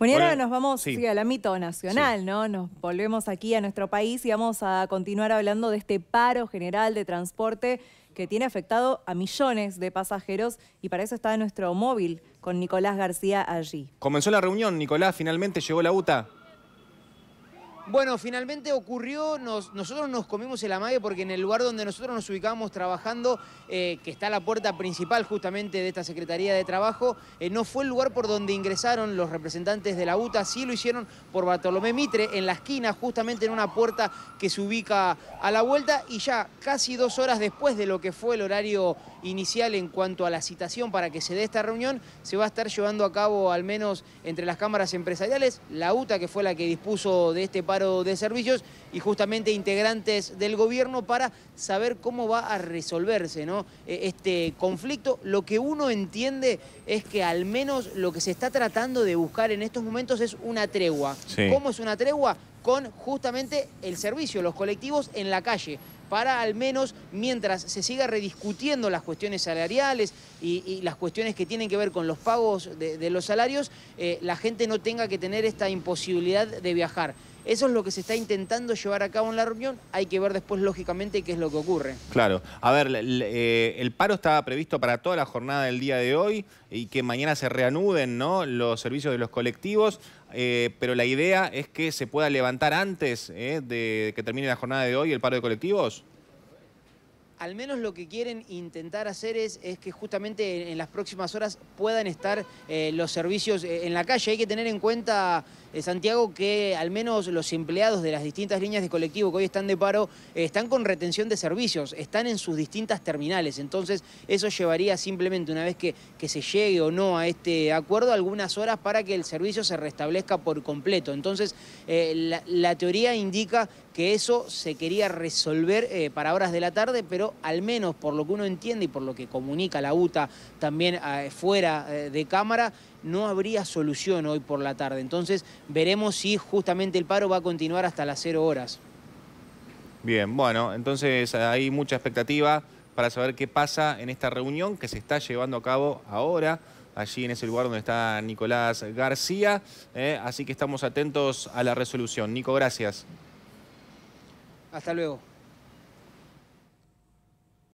Bueno, ahora nos vamos al ámbito nacional, ¿no? Nos volvemos aquí a nuestro país y vamos a continuar hablando de este paro general de transporte que tiene afectado a millones de pasajeros y para eso está nuestro móvil con Nicolás García allí. Comenzó la reunión, Nicolás, finalmente llegó la UTA. Bueno, finalmente ocurrió, nosotros nos comimos el amague porque en el lugar donde nosotros nos ubicábamos trabajando, eh, que está la puerta principal justamente de esta Secretaría de Trabajo, eh, no fue el lugar por donde ingresaron los representantes de la UTA, sí lo hicieron por Bartolomé Mitre, en la esquina, justamente en una puerta que se ubica a la vuelta y ya casi dos horas después de lo que fue el horario inicial en cuanto a la citación para que se dé esta reunión se va a estar llevando a cabo al menos entre las cámaras empresariales, la UTA que fue la que dispuso de este paro de servicios y justamente integrantes del gobierno para saber cómo va a resolverse ¿no? E, este conflicto. Lo que uno entiende es que al menos lo que se está tratando de buscar en estos momentos es una tregua. ¿Cómo es una tregua? Con justamente el servicio, los colectivos en la calle para al menos mientras se siga rediscutiendo las cuestiones salariales y, las cuestiones que tienen que ver con los pagos de, los salarios, eh, la gente no tenga que tener esta imposibilidad de viajar. Eso es lo que se está intentando llevar a cabo en la reunión. Hay que ver después, lógicamente, qué es lo que ocurre. Claro. A ver, eh, el, paro estaba previsto para toda la jornada del día de hoy y que mañana se reanuden ¿no? los servicios de los colectivos, eh, pero la idea es que se pueda levantar antes eh, de que termine la jornada de hoy el paro de colectivos al menos lo que quieren intentar hacer es, es que justamente en, las próximas horas puedan estar eh, los servicios eh, en la calle. Hay que tener en cuenta, eh, Santiago, que al menos los empleados de las distintas líneas de colectivo que hoy están de paro están con retención de servicios, están en sus distintas terminales. Entonces eso llevaría simplemente una vez que, que se llegue o no a este acuerdo algunas horas para que el servicio se restablezca por completo. Entonces la, teoría indica que eso se quería resolver para horas de la tarde, pero al menos por lo que uno entiende y por lo que comunica la UTA también eh, fuera eh, de cámara, no habría solución hoy por la tarde. Entonces veremos si justamente el paro va a continuar hasta las 0 horas. Bien, bueno, entonces hay mucha expectativa para saber qué pasa en esta reunión que se está llevando a cabo ahora allí en ese lugar donde está Nicolás García. Eh, así que estamos atentos a la resolución. Nico, gracias. Hasta luego.